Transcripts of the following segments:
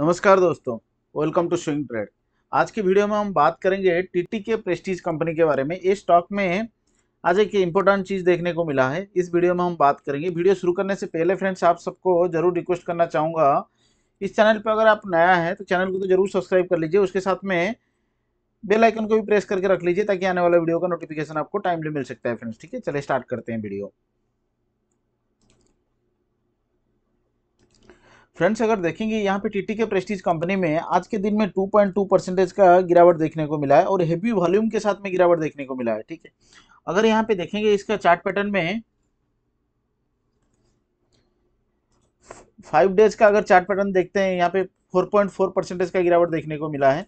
नमस्कार दोस्तों welcome to swing trade आज की वीडियो में हम बात करेंगे टीटी के प्रेस्टीज कंपनी के बारे में इस स्टॉक में आज एक इम्पोर्टेंट चीज़ देखने को मिला है इस वीडियो में हम बात करेंगे वीडियो शुरू करने से पहले फ्रेंड्स आप सबको जरूर रिक्वेस्ट करना चाहूँगा इस चैनल पर अगर आप नया है तो चैनल को तो जरूर सब्सक्राइब कर लीजिए उसके साथ में बेल आइकन को भी प्रेस करके रख लीजिए ताकि आने वाला वीडियो का नोटिफिकेशन आपको टाइमली मिल सकता है फ्रेंड्स ठीक है चले स्टार्ट करते हैं वीडियो फ्रेंड्स अगर देखेंगे यहाँ पे टीटी के प्रेस्टीज कंपनी में आज के दिन में 2.2 परसेंटेज का गिरावट देखने को मिला है और हेवी वॉल्यूम के साथ में गिरावट देखने को मिला है ठीक है अगर यहाँ पे देखेंगे इसका चार्ट पैटर्न में फाइव डेज का अगर चार्ट पैटर्न देखते हैं यहाँ पे 4.4 परसेंटेज का गिरावट देखने को मिला है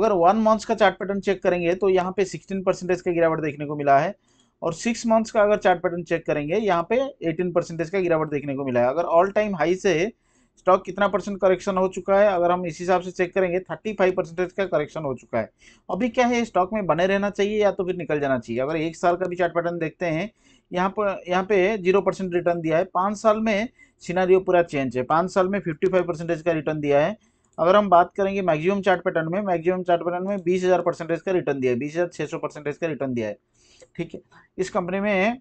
अगर वन मंथ्स का चार्ट पैटर्न चेक करेंगे तो यहाँ पे सिक्सटीन परसेंटेज का गिरावट देखने को मिला है और सिक्स मंथ्स का अगर चार्ट पैटर्न चेक करेंगे यहाँ पे एटीन परसेंटेज का गिरावट देखने को मिला है अगर ऑल टाइम हाई से स्टॉक कितना परसेंट करेक्शन हो चुका है अगर हम इस हिसाब से चेक करेंगे थर्टी फाइव परसेंटेज का करेक्शन हो चुका है अभी क्या है स्टॉक में बने रहना चाहिए या तो फिर निकल जाना चाहिए अगर एक साल का भी चार्ट पैटर्न देखते हैं यहाँ पर यहाँ पे जीरो परसेंट रिटर्न दिया है पाँच साल में सिनारियो पूरा चेंज है पाँच साल में फिफ्टी फाइव परसेंटेज का रिटर्न दिया है अगर हम बात करेंगे मैक्सिमम चार्ट पैटर्न में मैक्सिमम चार्ट पैटर्न में बीस हज़ार परसेंटेज का रिटर्न दिया है बीस हज़ार छः सौ परसेंटेज का रिटर्न दिया है ठीक है इस कंपनी में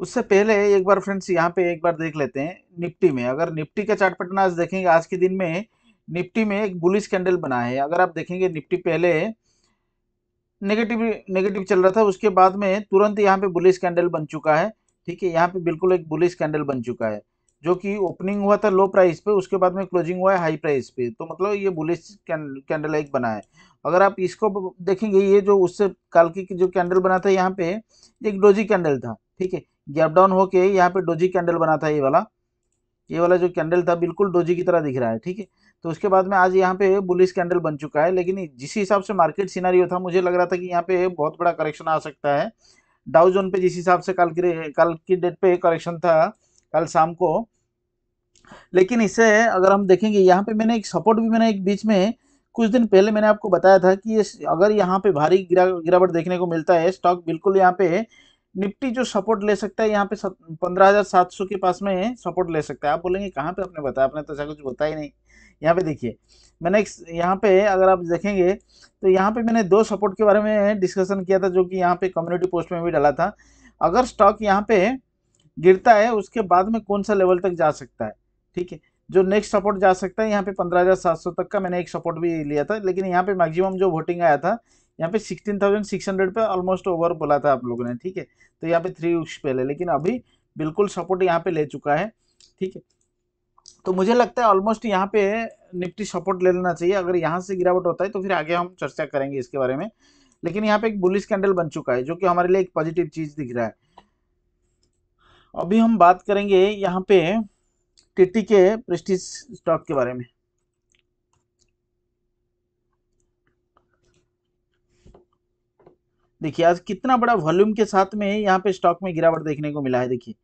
उससे पहले एक बार फ्रेंड्स यहाँ पे एक बार देख लेते हैं निफ्टी में अगर निफ्टी का चार्ट पैटर्न आज देखेंगे आज के दिन में निफ्टी में एक बुलिश कैंडल बना है अगर आप देखेंगे निफ्टी पहले नेगेटिव नेगेटिव चल रहा था उसके बाद में तुरंत यहाँ पे बुलिश कैंडल बन चुका है ठीक है यहाँ पे बिल्कुल एक बुलिश कैंडल बन चुका है जो कि ओपनिंग हुआ था लो प्राइस पे उसके बाद में क्लोजिंग हुआ है हाई प्राइस पे तो मतलब ये बुलिश कैंडल एक बना है अगर आप इसको देखेंगे ये जो उससे काल की जो कैंडल बना था यहाँ पे एक डोजी कैंडल था ठीक है गैप डाउन होके यहाँ पे डोजी कैंडल बना था ये वाला ये वाला जो कैंडल था बिल्कुल डोजी की तरह दिख रहा है ठीक है तो उसके बाद में आज यहाँ पे बुलिस कैंडल बन चुका है लेकिन जिस हिसाब से मार्केट सीनारी था मुझे लग रहा था कि यहाँ पे बहुत बड़ा करेक्शन आ सकता है डाउ जोन पे जिस हिसाब से कल की कल की डेट पे करेक्शन था कल शाम को लेकिन इसे अगर हम देखेंगे यहाँ पे मैंने एक सपोर्ट भी मैंने एक बीच में कुछ दिन पहले मैंने आपको बताया था कि अगर यहाँ पे भारी गिरा गिरावट देखने को मिलता है स्टॉक बिल्कुल यहाँ पे निफ्टी जो सपोर्ट ले सकता है यहाँ पे पंद्रह हजार सात सौ के पास में सपोर्ट ले सकता है आप बोलेंगे कहाँ पे आपने बताया आपने तो ऐसा कुछ बताया ही नहीं यहाँ पे देखिए मैंने यहाँ पे अगर आप देखेंगे तो यहाँ पे मैंने दो सपोर्ट के बारे में डिस्कशन किया था जो कि यहाँ पे कम्युनिटी पोस्ट में भी डाला था अगर स्टॉक यहाँ पे गिरता है उसके बाद में कौन सा लेवल तक जा सकता है ठीक है जो नेक्स्ट सपोर्ट जा सकता है यहाँ पे सौ तक का मैंने एक सपोर्ट भी लिया था लेकिन यहाँ पे मैक्सिमम जो वोटिंग आया था यहाँ पे 16,600 पे ऑलमोस्ट ओवर बोला था आप लोगों ने ठीक है तो यहाँ पे थ्री वीक्स पहले लेकिन अभी बिल्कुल सपोर्ट यहाँ पे ले चुका है ठीक है तो मुझे लगता है ऑलमोस्ट यहाँ पे निफ्टी सपोर्ट ले लेना चाहिए अगर यहाँ से गिरावट होता है तो फिर आगे हम चर्चा करेंगे इसके बारे में लेकिन यहाँ पे एक बुलिस कैंडल बन चुका है जो कि हमारे लिए एक पॉजिटिव चीज़ दिख रहा है अभी हम बात करेंगे यहाँ पे टीटी के प्रेस्टीज स्टॉक के बारे में देखिए आज कितना बड़ा वॉल्यूम के साथ में यहाँ पे स्टॉक में गिरावट देखने को मिला है देखिए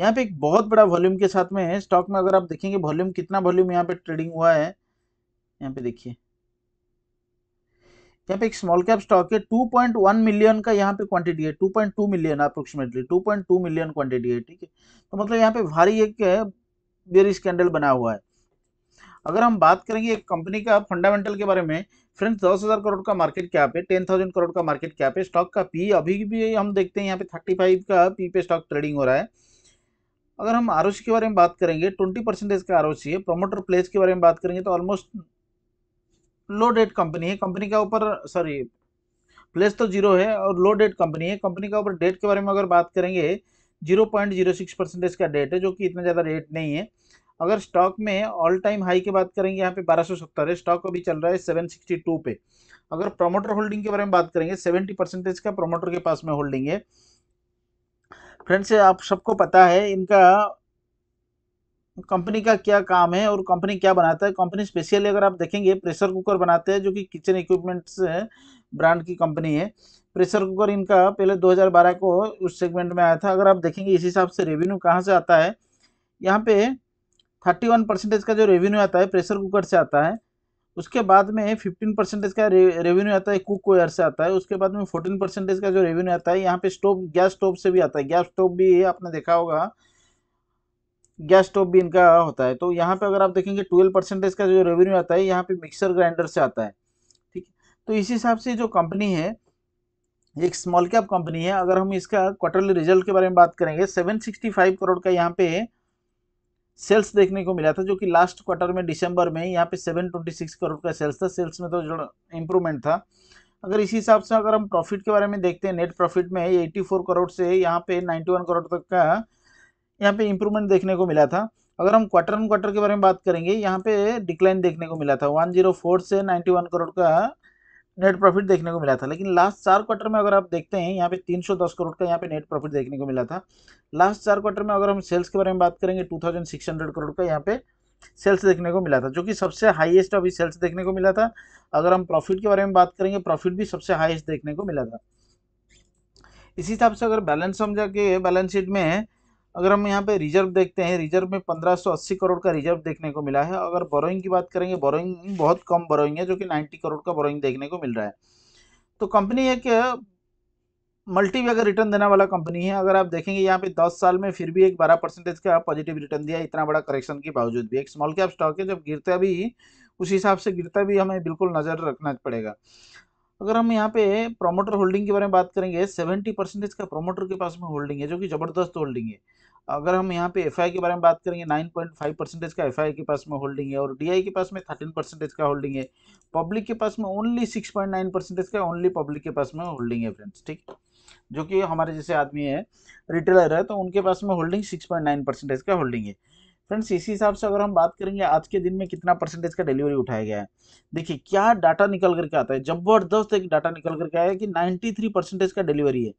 यहाँ पे एक बहुत बड़ा वॉल्यूम के साथ में स्टॉक में अगर आप देखेंगे वॉल्यूम कितना वॉल्यूम यहाँ पे ट्रेडिंग हुआ है यहाँ पे देखिए यहाँ पे एक स्मॉल कैप स्टॉक है 2.1 मिलियन का यहाँ पे क्वांटिटी है 2.2 मिलियन अप्रोक्सीमेटली 2.2 मिलियन क्वांटिटी है ठीक है तो मतलब यहाँ पे भारी एक बेरिस कैंडल बना हुआ है अगर हम बात करेंगे एक कंपनी का फंडामेंटल के बारे में फ्रेंड्स दस हज़ार करोड़ का मार्केट कैप है टेन थाउजेंड करोड़ का मार्केट कैप है स्टॉक का पी अभी भी हम देखते हैं यहाँ पे थर्टी फाइव का पी पे स्टॉक ट्रेडिंग हो रहा है अगर हम आर के बारे में बात करेंगे ट्वेंटी परसेंटेज का आर है प्रोमोटर प्लेस के बारे में बात करेंगे तो ऑलमोस्ट लो डेट कंपनी है कंपनी का ऊपर सॉरी प्लेस तो जीरो है और लो डेट कंपनी है कंपनी का ऊपर डेट के बारे में अगर बात करेंगे zero point zero six percentage का रेट है जो कि इतना ज़्यादा रेट नहीं है अगर स्टॉक में ऑल टाइम हाई की बात करेंगे यहाँ पे बारह सौ सत्तर है स्टॉक अभी चल रहा है सेवन सिक्सटी टू पे अगर प्रोमोटर होल्डिंग के बारे में बात करेंगे सेवेंटी परसेंटेज का प्रोमोटर के पास में होल्डिंग है फ्रेंड्स आप सबको पता है इनका कंपनी का क्या काम है और कंपनी क्या बनाता है कंपनी स्पेशली अगर आप देखेंगे प्रेशर कुकर बनाते हैं जो कि किचन इक्विपमेंट्स ब्रांड की कंपनी है प्रेशर कुकर इनका पहले 2012 को उस सेगमेंट में आया था अगर आप देखेंगे इस हिसाब से रेवेन्यू कहाँ से आता है यहाँ पे 31 परसेंटेज का जो रेवेन्यू आता है प्रेशर कुकर से आता है उसके बाद में 15 परसेंटेज का रेवेन्यू आता है कुक वेयर से आता है उसके बाद में 14 परसेंटेज का जो रेवेन्यू आता है यहाँ पे स्टोव गैस स्टोव से भी आता है गैस स्टोव भी आपने देखा होगा गैस स्टोव भी इनका होता है तो यहाँ पे अगर आप देखेंगे 12 परसेंटेज का जो रेवेन्यू आता है यहाँ पे मिक्सर ग्राइंडर से आता है तो इस हिसाब से जो कंपनी है एक स्मॉल कैप कंपनी है अगर हम इसका क्वार्टरली रिजल्ट के बारे में बात करेंगे 765 करोड़ का यहाँ पे सेल्स देखने को मिला था जो कि लास्ट क्वार्टर में दिसंबर में यहाँ पे 726 करोड़ का सेल्स था सेल्स में तो जो इम्प्रूवमेंट था अगर इसी हिसाब से अगर हम प्रॉफिट के बारे में देखते हैं नेट प्रॉफिट में फोर करोड़ से यहाँ पे वन करोड़ तक का यहाँ पे इम्प्रूवमेंट देखने को मिला था अगर हम क्वार्टर एन क्वार्टर के बारे में बात करेंगे यहाँ पे डिक्लाइन देखने को मिला था फोर से वन करोड़ का नेट प्रॉफिट देखने को मिला था लेकिन लास्ट चार क्वार्टर में अगर आप देखते हैं यहाँ पे 310 करोड़ का यहाँ पे नेट प्रॉफिट देखने को मिला था लास्ट चार क्वार्टर में अगर हम सेल्स के बारे में बात करेंगे 2600 करोड़ का यहाँ पे सेल्स देखने को मिला था जो कि सबसे हाईएस्ट अभी सेल्स देखने को मिला था अगर हम प्रॉफिट के बारे में बात करेंगे प्रॉफिट भी सबसे हाइएस्ट देखने को मिला था इसी हिसाब से अगर बैलेंस हम जाके बैलेंस शीट में अगर हम यहाँ पे रिजर्व देखते हैं रिजर्व में 1580 करोड़ का रिजर्व देखने को मिला है अगर बोरोइंग की बात करेंगे बोरोइंग बहुत कम बोरोइंग है जो कि 90 करोड़ का बोरोइंग देखने को मिल रहा है तो कंपनी एक मल्टी अगर रिटर्न देने वाला कंपनी है अगर आप देखेंगे यहाँ पे 10 साल में फिर भी एक 12 परसेंटेज का पॉजिटिव रिटर्न दिया इतना बड़ा करेक्शन के बावजूद भी एक स्मॉल कैप स्टॉक है जब गिरता भी उस हिसाब से गिरता भी हमें बिल्कुल नज़र रखना पड़ेगा अगर हम यहाँ पे प्रोमोटर होल्डिंग के बारे में बात करेंगे सेवेंटी परसेंटेज का प्रोमोटर के पास में होल्डिंग है जो कि ज़बरदस्त होल्डिंग है अगर हम यहाँ पे एफ के बारे में बात करेंगे 9.5 परसेंटेज का एफ के पास में होल्डिंग है और डी के पास में 13 परसेंटेज का होल्डिंग है पब्लिक के पास में ओनली 6.9 परसेंटेज का ओनली पब्लिक के पास में होल्डिंग है फ्रेंड्स ठीक जो कि हमारे जैसे आदमी है रिटेलर है तो उनके पास में होल्डिंग सिक्स परसेंटेज का होल्डिंग है फ्रेंड्स इसी हिसाब से अगर हम बात करेंगे आज के दिन में कितना परसेंटेज का डिलीवरी उठाया गया है देखिए क्या डाटा निकल करके आता है जबरदस्त एक डाटा निकल करके आया है कि 93 परसेंटेज का डिलीवरी है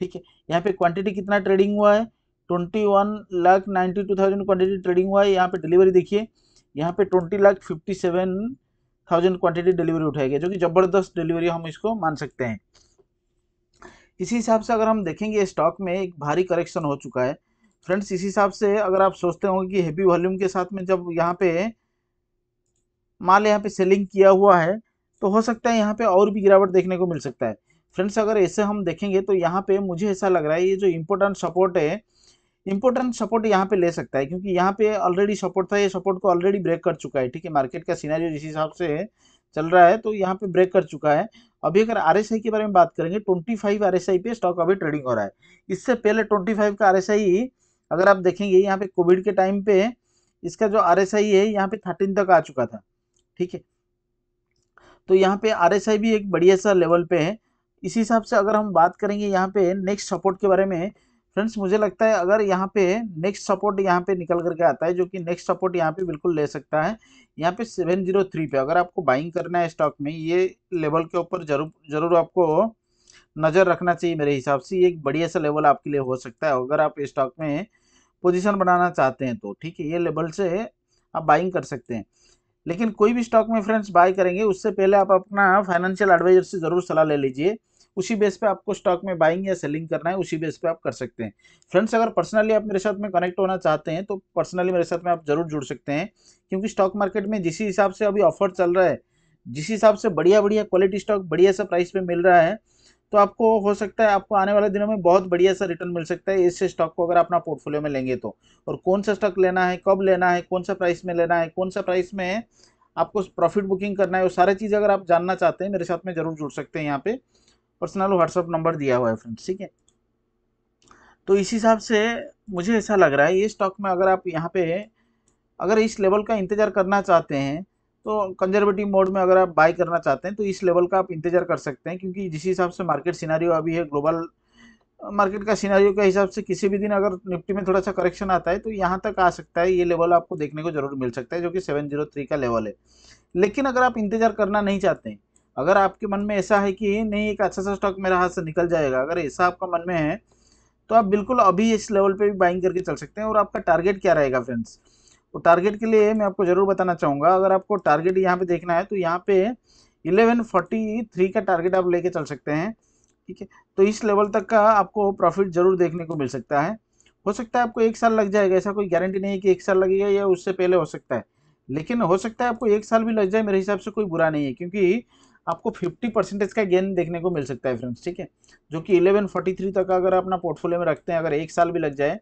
ठीक है यहाँ पे क्वांटिटी कितना ट्रेडिंग हुआ है twenty one lakh ninety two thousand quantity trading हुआ है यहाँ पे डिलीवरी देखिए यहाँ पे twenty lakh fifty seven thousand quantity delivery उठाई गई जो कि ज़बरदस्त डिलीवरी हम इसको मान सकते हैं इसी हिसाब से अगर हम देखेंगे स्टॉक में एक भारी करेक्शन हो चुका है फ्रेंड्स इसी हिसाब से अगर आप सोचते होंगे कि हैवी वॉल्यूम के साथ में जब यहाँ पे माल यहाँ पे सेलिंग किया हुआ है तो हो सकता है यहाँ पे और भी गिरावट देखने को मिल सकता है फ्रेंड्स अगर ऐसे हम देखेंगे तो यहाँ पे मुझे ऐसा लग रहा है ये जो इम्पोर्टेंट सपोर्ट है इम्पोर्टेंट सपोर्ट यहाँ पे ले सकता है क्योंकि यहाँ पे ऑलरेडी सपोर्ट था ये सपोर्ट को ऑलरेडी ब्रेक कर चुका है ठीक है मार्केट का सीनारी जिस हिसाब से चल रहा है तो यहाँ पे ब्रेक कर चुका है अभी अगर आर एस आई के बारे में बात करेंगे twenty five R S I पे स्टॉक अभी ट्रेडिंग हो रहा है इससे पहले ट्वेंटी फाइव का आर एस आई अगर आप देखेंगे यहाँ पे कोविड के टाइम पे इसका जो आर एस आई है यहाँ पे थर्टीन तक आ चुका था ठीक है तो यहाँ पे आर एस आई भी एक बढ़िया सा लेवल पे है इसी हिसाब से अगर हम बात करेंगे यहाँ पे नेक्स्ट सपोर्ट के बारे में फ्रेंड्स मुझे लगता है अगर यहाँ पे नेक्स्ट सपोर्ट यहाँ पे निकल करके आता है जो कि नेक्स्ट सपोर्ट यहाँ पे बिल्कुल ले सकता है यहाँ पे सेवन जीरो थ्री पे अगर आपको बाइंग करना है स्टॉक में ये लेवल के ऊपर जरूर जरूर आपको नज़र रखना चाहिए मेरे हिसाब से ये एक बढ़िया सा लेवल आपके लिए हो सकता है अगर आप स्टॉक में पोजिशन बनाना चाहते हैं तो ठीक है ये लेवल से आप बाइंग कर सकते हैं लेकिन कोई भी स्टॉक में फ्रेंड्स बाय करेंगे उससे पहले आप अपना फाइनेंशियल एडवाइजर से ज़रूर सलाह ले लीजिए उसी बेस पे आपको स्टॉक में बाइंग या सेलिंग करना है उसी बेस पे आप कर सकते हैं फ्रेंड्स अगर पर्सनली आप मेरे साथ में कनेक्ट होना चाहते हैं तो पर्सनली मेरे साथ में आप जरूर जुड़ सकते हैं क्योंकि स्टॉक मार्केट में जिस हिसाब से अभी ऑफर चल रहा है जिस हिसाब से बढ़िया बढ़िया क्वालिटी स्टॉक बढ़िया सा प्राइस पे मिल रहा है तो आपको हो सकता है आपको आने वाले दिनों में बहुत बढ़िया सा रिटर्न मिल सकता है इस स्टॉक को अगर अपना पोर्टफोलियो में लेंगे तो और कौन सा स्टॉक लेना है कब लेना है कौन सा प्राइस में लेना है कौन सा प्राइस में है आपको प्रॉफिट बुकिंग करना है वो सारी चीज़ अगर आप जानना चाहते हैं मेरे साथ में जरूर जुड़ सकते हैं यहाँ पे पर्सनल व्हाट्सअप नंबर दिया हुआ है फ्रेंड्स ठीक है तो इस हिसाब से मुझे ऐसा लग रहा है ये स्टॉक में अगर आप यहाँ पे अगर इस लेवल का इंतज़ार करना चाहते हैं तो कंजर्वेटिव मोड में अगर आप बाय करना चाहते हैं तो इस लेवल का आप इंतज़ार कर सकते हैं क्योंकि जिस हिसाब से मार्केट सिनारियो अभी है ग्लोबल मार्केट का सिनारियो के हिसाब से किसी भी दिन अगर निफ्टी में थोड़ा सा करेक्शन आता है तो यहाँ तक आ सकता है ये लेवल आपको देखने को जरूर मिल सकता है जो कि सेवन जीरो थ्री का लेवल है लेकिन अगर आप इंतजार करना नहीं चाहते हैं अगर आपके मन में ऐसा है कि नहीं एक अच्छा सा स्टॉक मेरा हाथ से निकल जाएगा अगर ऐसा आपका मन में है तो आप बिल्कुल अभी इस लेवल पे भी बाइंग करके चल सकते हैं और आपका टारगेट क्या रहेगा फ्रेंड्स तो टारगेट के लिए मैं आपको ज़रूर बताना चाहूँगा अगर आपको टारगेट यहाँ पे देखना है तो यहाँ पे 1143 का टारगेट आप लेके चल सकते हैं ठीक है तो इस लेवल तक का आपको प्रॉफिट ज़रूर देखने को मिल सकता है हो सकता है आपको एक साल लग जाएगा ऐसा कोई गारंटी नहीं है कि एक साल लगेगा या उससे पहले हो सकता है लेकिन हो सकता है आपको एक साल भी लग जाए मेरे हिसाब से कोई बुरा नहीं है क्योंकि आपको 50 परसेंटेज का गेन देखने को मिल सकता है फ्रेंड्स ठीक है जो कि 1143 तक अगर अपना पोर्टफोलियो में रखते हैं अगर एक साल भी लग जाए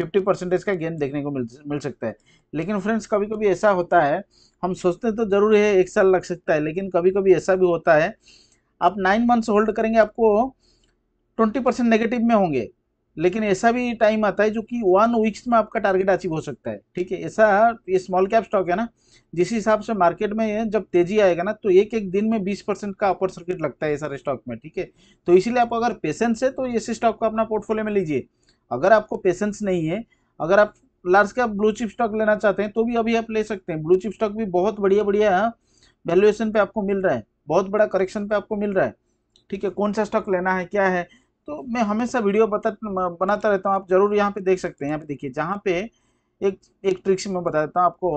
50 परसेंटेज का गेन देखने को मिल मिल सकता है लेकिन फ्रेंड्स कभी कभी ऐसा होता है हम सोचते तो ज़रूर है एक साल लग सकता है लेकिन कभी कभी ऐसा भी होता है आप नाइन मंथ्स होल्ड करेंगे आपको ट्वेंटी परसेंट नेगेटिव में होंगे लेकिन ऐसा भी टाइम आता है जो कि वन वीक्स में आपका टारगेट अचीव हो सकता है ठीक है ऐसा ये स्मॉल कैप स्टॉक है ना जिस हिसाब से मार्केट में जब तेजी आएगा ना तो एक एक दिन में 20 परसेंट का अपर सर्किट लगता है सारे स्टॉक में ठीक है तो इसीलिए आप अगर पेशेंस है तो ऐसे स्टॉक को अपना पोर्टफोलियो में लीजिए अगर आपको पेशेंस नहीं है अगर आप large cap blue chip stock लेना चाहते हैं तो भी अभी आप ले सकते हैं ब्लू चिप स्टॉक भी बहुत बढ़िया बढ़िया वैल्यूएशन पे आपको मिल रहा है बहुत बड़ा करेक्शन पे आपको मिल रहा है ठीक है कौन सा स्टॉक लेना है क्या है तो मैं हमेशा वीडियो बता बनाता रहता हूँ आप जरूर यहाँ पे देख सकते हैं यहाँ पे देखिए जहाँ पे एक एक ट्रिक्स मैं बता देता हूँ आपको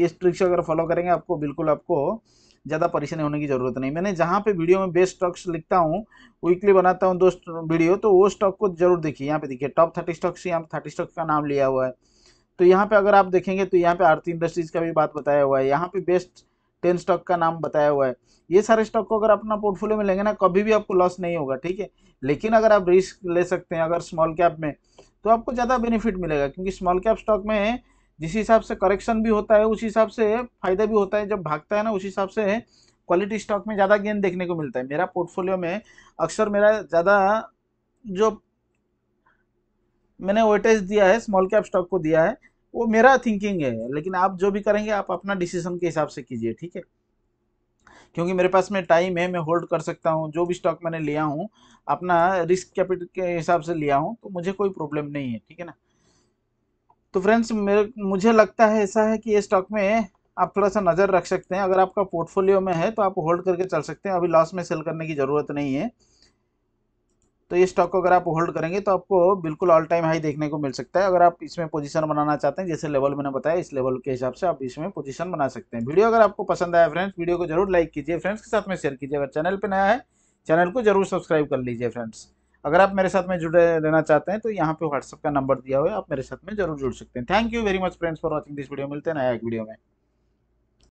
ये ट्रिक्स अगर फॉलो करेंगे आपको बिल्कुल आपको ज़्यादा परेशानी होने की ज़रूरत नहीं मैंने जहाँ पे वीडियो में बेस्ट स्टॉक्स लिखता हूँ वीकली बनाता हूँ दो वीडियो तो वो स्टॉक को जरूर देखिए यहाँ पे देखिए टॉप थर्टी स्टॉक्स यहाँ पर थर्टी स्टॉक का नाम लिया हुआ है तो यहाँ पे अगर आप देखेंगे तो यहाँ पे आरती इंडस्ट्रीज़ का भी बात बताया हुआ है यहाँ पे बेस्ट टेन स्टॉक का नाम बताया हुआ है ये सारे स्टॉक को अगर अपना पोर्टफोलियो में लेंगे ना कभी भी आपको लॉस नहीं होगा ठीक है लेकिन अगर आप रिस्क ले सकते हैं अगर स्मॉल कैप में तो आपको ज़्यादा बेनिफिट मिलेगा क्योंकि स्मॉल कैप स्टॉक में जिस हिसाब से करेक्शन भी होता है उस हिसाब से फायदा भी होता है जब भागता है ना उस हिसाब से क्वालिटी स्टॉक में ज़्यादा गेन देखने को मिलता है मेरा पोर्टफोलियो में अक्सर मेरा ज़्यादा जो मैंने वेटेज दिया है स्मॉल कैप स्टॉक को दिया है वो मेरा थिंकिंग है लेकिन आप जो भी करेंगे आप अपना डिसीजन के हिसाब से कीजिए ठीक है क्योंकि मेरे पास में टाइम है मैं होल्ड कर सकता हूँ जो भी स्टॉक मैंने लिया हूँ अपना रिस्क कैपिटल के हिसाब से लिया हूँ तो मुझे कोई प्रॉब्लम नहीं है ठीक है ना तो फ्रेंड्स मेरे मुझे लगता है ऐसा है कि ये स्टॉक में आप थोड़ा सा नज़र रख सकते हैं अगर आपका पोर्टफोलियो में है तो आप होल्ड करके चल सकते हैं अभी लॉस में सेल करने की ज़रूरत नहीं है तो ये स्टॉक को अगर आप होल्ड करेंगे तो आपको बिल्कुल ऑल टाइम हाई देखने को मिल सकता है अगर आप इसमें पोजीशन बनाना चाहते हैं जैसे लेवल मैंने बताया इस लेवल के हिसाब से आप इसमें पोजीशन बना सकते हैं वीडियो अगर आपको पसंद आया फ्रेंड्स वीडियो को जरूर लाइक कीजिए फ्रेंड्स के साथ में शेयर कीजिए अगर चैनल पर नया है चैनल को जरूर सब्सक्राइब कर लीजिए फ्रेंड्स अगर आप मेरे साथ में जुड़े रहना चाहते हैं तो यहाँ पे व्हाट्सअप का नंबर दिया हुआ है आप मेरे साथ में जरूर जुड़ सकते हैं thank you very much friends for watching this video मिलते हैं नया एक वीडियो में